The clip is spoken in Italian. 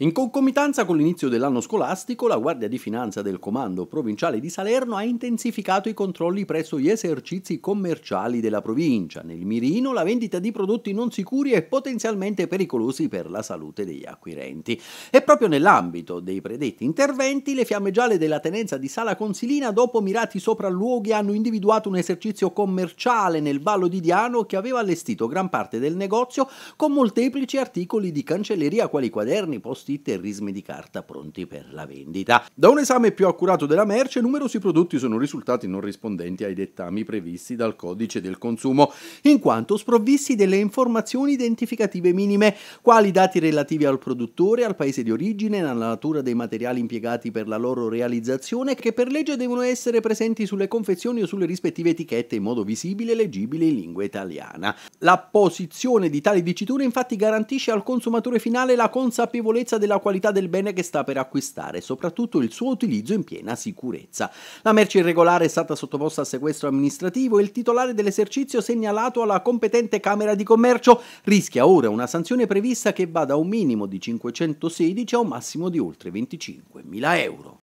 In concomitanza con l'inizio dell'anno scolastico, la Guardia di Finanza del Comando Provinciale di Salerno ha intensificato i controlli presso gli esercizi commerciali della provincia. Nel mirino la vendita di prodotti non sicuri e potenzialmente pericolosi per la salute degli acquirenti. E proprio nell'ambito dei predetti interventi, le fiamme gialle della tenenza di Sala Consilina, dopo mirati sopralluoghi, hanno individuato un esercizio commerciale nel Vallo di Diano che aveva allestito gran parte del negozio con molteplici articoli di cancelleria quali quaderni, posti post-it e rismi di carta pronti per la vendita. Da un esame più accurato della merce, numerosi prodotti sono risultati non rispondenti ai dettami previsti dal codice del consumo, in quanto sprovvisti delle informazioni identificative minime, quali dati relativi al produttore, al paese di origine, alla natura dei materiali impiegati per la loro realizzazione, che per legge devono essere presenti sulle confezioni o sulle rispettive etichette in modo visibile e leggibile in lingua italiana. La posizione di tali diciture infatti garantisce al consumatore finale la consapevolezza della qualità del bene che sta per acquistare e soprattutto il suo utilizzo in piena sicurezza. La merce irregolare è stata sottoposta a sequestro amministrativo e il titolare dell'esercizio segnalato alla competente Camera di Commercio rischia ora una sanzione prevista che va da un minimo di 516 a un massimo di oltre 25.000 euro.